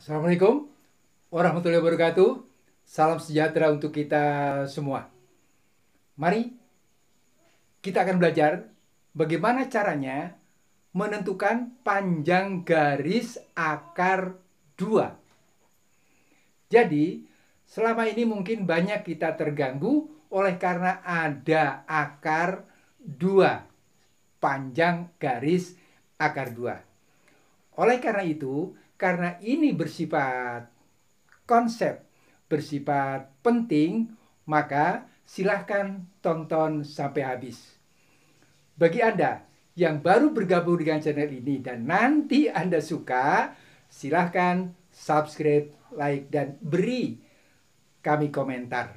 Assalamualaikum warahmatullahi wabarakatuh. Salam sejahtera untuk kita semua. Mari kita akan belajar bagaimana caranya menentukan panjang garis akar 2. Jadi, selama ini mungkin banyak kita terganggu oleh karena ada akar 2 panjang garis akar 2. Oleh karena itu, karena ini bersifat konsep, bersifat penting, maka silahkan tonton sampai habis. Bagi Anda yang baru bergabung dengan channel ini dan nanti Anda suka, silahkan subscribe, like, dan beri kami komentar.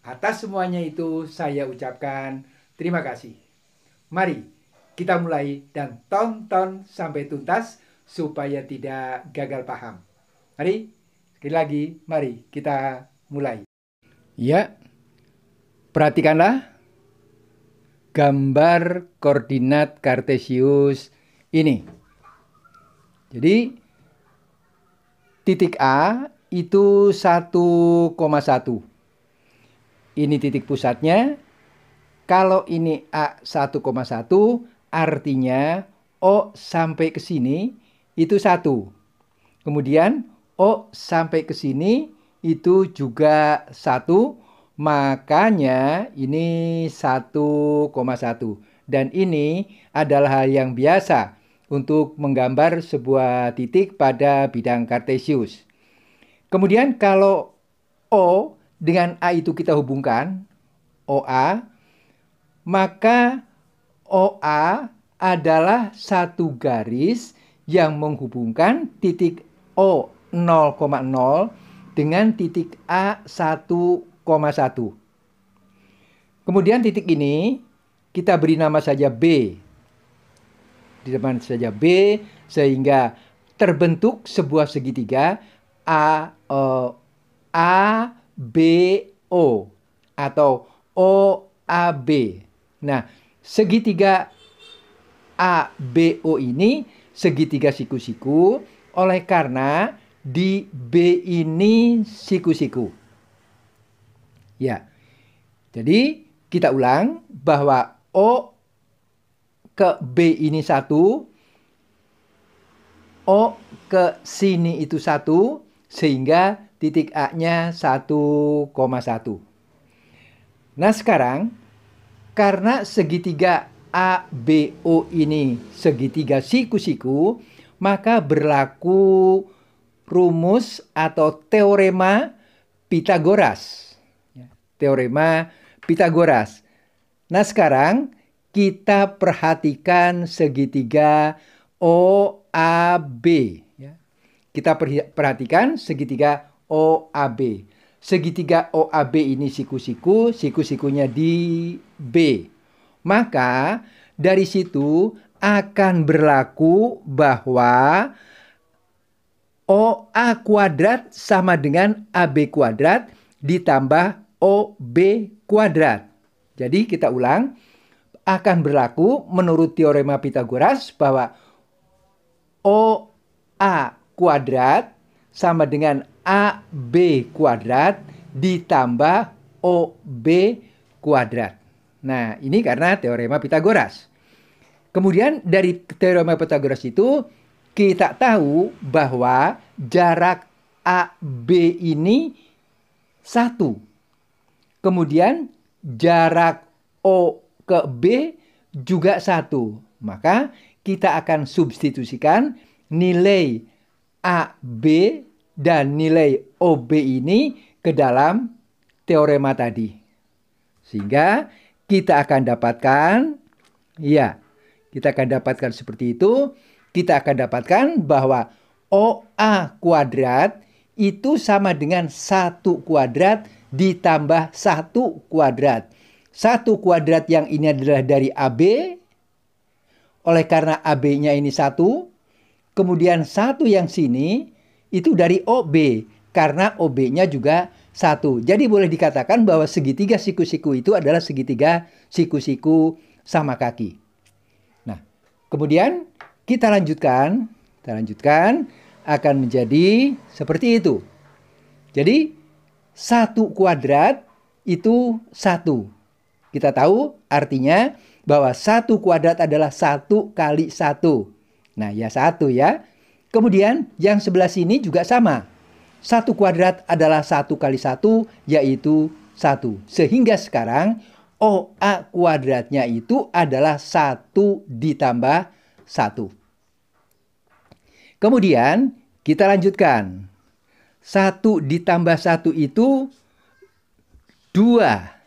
Atas semuanya itu saya ucapkan terima kasih. Mari kita mulai dan tonton sampai tuntas supaya tidak gagal paham. Mari, sekali lagi, mari kita mulai. Ya, perhatikanlah gambar koordinat kartesius ini. Jadi, titik A itu 1,1. Ini titik pusatnya. Kalau ini A 1,1, artinya O sampai ke sini itu satu. Kemudian O sampai ke sini itu juga satu. Makanya ini 1,1 dan ini adalah hal yang biasa untuk menggambar sebuah titik pada bidang kartesius. Kemudian kalau O dengan A itu kita hubungkan OA maka OA adalah satu garis yang menghubungkan titik O 0,0 dengan titik A 1,1. Kemudian titik ini kita beri nama saja B. Di depan saja B sehingga terbentuk sebuah segitiga A O e, A B O atau O A B. Nah, segitiga A B O ini segitiga siku-siku oleh karena di B ini siku-siku. Ya. Jadi kita ulang bahwa O ke B ini satu, O ke sini itu satu, sehingga titik A-nya 1,1. Nah sekarang, karena segitiga A, B, O ini segitiga siku-siku, maka berlaku rumus atau teorema Pitagoras. Ya, teorema Pitagoras. Nah, sekarang kita perhatikan segitiga O, A, B. Ya, kita perhatikan segitiga O, A, B. Segitiga O, A, B ini siku-siku, siku-sikunya di B. Maka dari situ akan berlaku bahwa OA kuadrat sama dengan AB kuadrat ditambah OB kuadrat. Jadi kita ulang akan berlaku menurut teorema Pitagoras bahwa OA kuadrat sama dengan AB kuadrat ditambah OB kuadrat. Nah, ini karena teorema Pitagoras. Kemudian dari teorema Pitagoras itu kita tahu bahwa jarak AB ini satu. Kemudian jarak O ke B juga satu. Maka kita akan substitusikan nilai AB dan nilai OB ini ke dalam teorema tadi. Sehingga kita akan dapatkan, ya, kita akan dapatkan seperti itu. Kita akan dapatkan bahwa OA kuadrat itu sama dengan satu kuadrat ditambah satu kuadrat. Satu kuadrat yang ini adalah dari AB. Oleh karena AB-nya ini satu, kemudian satu yang sini itu dari OB karena OB-nya juga satu. Jadi boleh dikatakan bahwa segitiga siku-siku itu adalah segitiga siku-siku sama kaki. Nah, kemudian kita lanjutkan, kita lanjutkan akan menjadi seperti itu. Jadi satu kuadrat itu satu. Kita tahu artinya bahwa satu kuadrat adalah satu kali satu. Nah, ya satu ya. Kemudian yang sebelah sini juga sama. Satu kuadrat adalah satu kali satu, yaitu satu. Sehingga sekarang OA kuadratnya itu adalah satu ditambah satu. Kemudian kita lanjutkan. Satu ditambah satu itu dua.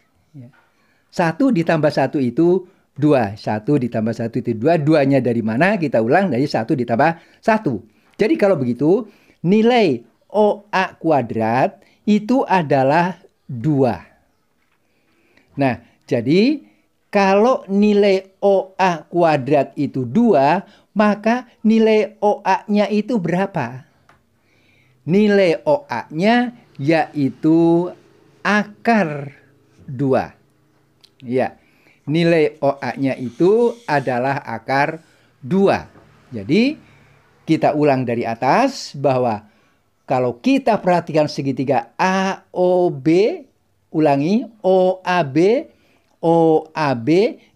Satu ditambah satu itu dua. Satu ditambah satu itu dua. Duanya dari mana? Kita ulang dari satu ditambah satu. Jadi kalau begitu nilai OA kuadrat itu adalah 2. Nah, jadi kalau nilai OA kuadrat itu 2, maka nilai OA-nya itu berapa? Nilai OA-nya yaitu akar 2. Ya, nilai OA-nya itu adalah akar 2. Jadi, kita ulang dari atas bahwa kalau kita perhatikan segitiga AOB, ulangi OAB, OAB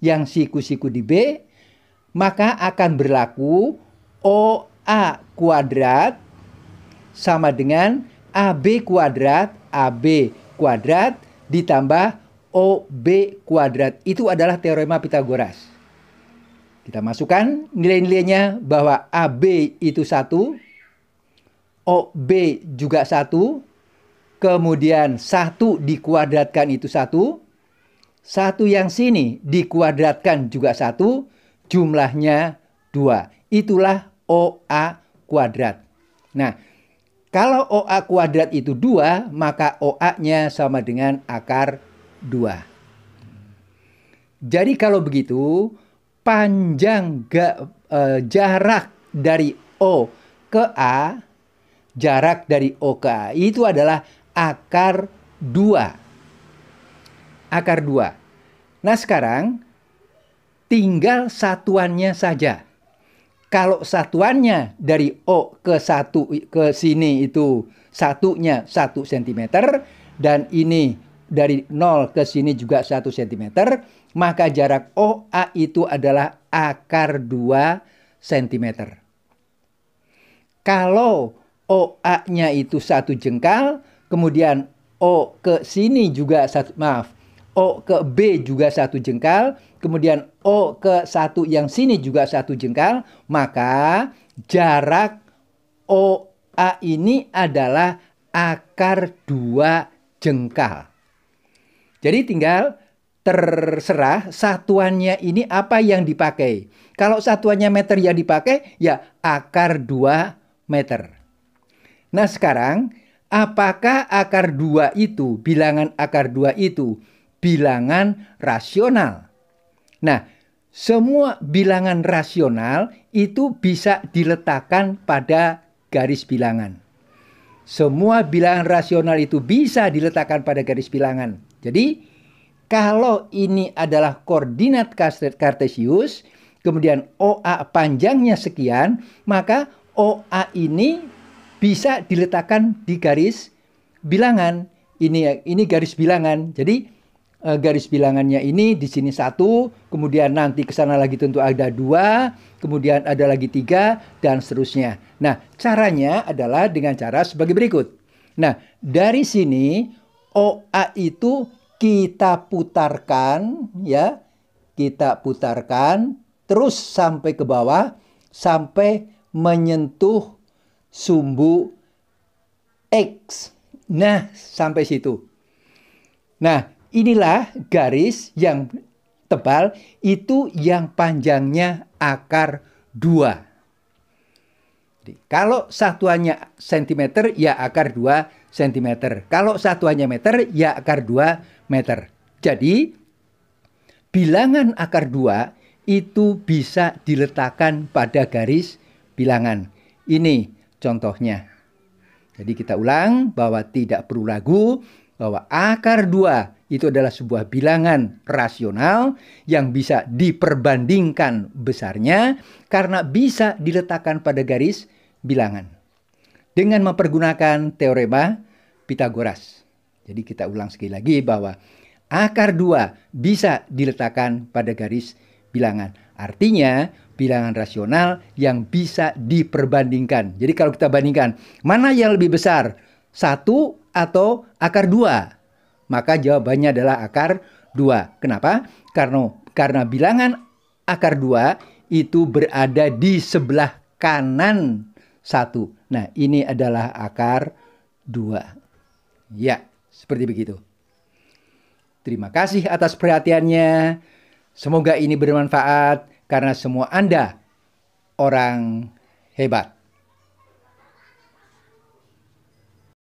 yang siku-siku di B, maka akan berlaku OA kuadrat sama dengan AB kuadrat, AB kuadrat ditambah OB kuadrat. Itu adalah teorema Pitagoras. Kita masukkan nilai-nilainya bahwa AB itu satu, ob juga satu. Kemudian satu dikuadratkan itu satu. Satu yang sini dikuadratkan juga satu. Jumlahnya dua. Itulah OA kuadrat. Nah, kalau OA kuadrat itu dua, maka OA-nya sama dengan akar dua. Jadi kalau begitu, panjang ga, e, jarak dari O ke A jarak dari OKA itu adalah akar 2. Akar 2. Nah sekarang tinggal satuannya saja. Kalau satuannya dari O ke satu ke sini itu satunya 1 cm dan ini dari 0 ke sini juga 1 cm, maka jarak OA itu adalah akar 2 cm. Kalau OA-nya itu satu jengkal, kemudian O ke sini juga satu, maaf, O ke B juga satu jengkal, kemudian O ke satu yang sini juga satu jengkal, maka jarak OA ini adalah akar dua jengkal. Jadi tinggal terserah satuannya ini apa yang dipakai. Kalau satuannya meter yang dipakai, ya akar dua meter. Nah sekarang apakah akar dua itu, bilangan akar dua itu bilangan rasional? Nah semua bilangan rasional itu bisa diletakkan pada garis bilangan. Semua bilangan rasional itu bisa diletakkan pada garis bilangan. Jadi, kalau ini adalah koordinat kartesius, kemudian OA panjangnya sekian, maka OA ini bisa diletakkan di garis bilangan. Ini ini garis bilangan. Jadi eh, garis bilangannya ini di sini satu, kemudian nanti ke sana lagi tentu ada dua, kemudian ada lagi tiga dan seterusnya. Nah, caranya adalah dengan cara sebagai berikut. Nah, dari sini OA itu kita putarkan ya, kita putarkan terus sampai ke bawah sampai menyentuh sumbu X. Nah, sampai situ. Nah, inilah garis yang tebal itu yang panjangnya akar 2. Jadi, kalau satuannya cm, ya akar 2 cm. Kalau satuannya meter ya akar 2 meter. Jadi bilangan akar 2 itu bisa diletakkan pada garis bilangan. Ini contohnya. Jadi kita ulang bahwa tidak perlu ragu bahwa akar dua itu adalah sebuah bilangan rasional yang bisa diperbandingkan besarnya karena bisa diletakkan pada garis bilangan dengan mempergunakan teorema Pitagoras. Jadi kita ulang sekali lagi bahwa akar dua bisa diletakkan pada garis bilangan Artinya, bilangan rasional yang bisa diperbandingkan. Jadi kalau kita bandingkan, mana yang lebih besar? Satu atau akar dua? Maka jawabannya adalah akar dua. Kenapa? Karena, karena bilangan akar dua itu berada di sebelah kanan satu. Nah, ini adalah akar dua. Ya, seperti begitu. Terima kasih atas perhatiannya. Semoga ini bermanfaat karena semua Anda orang hebat.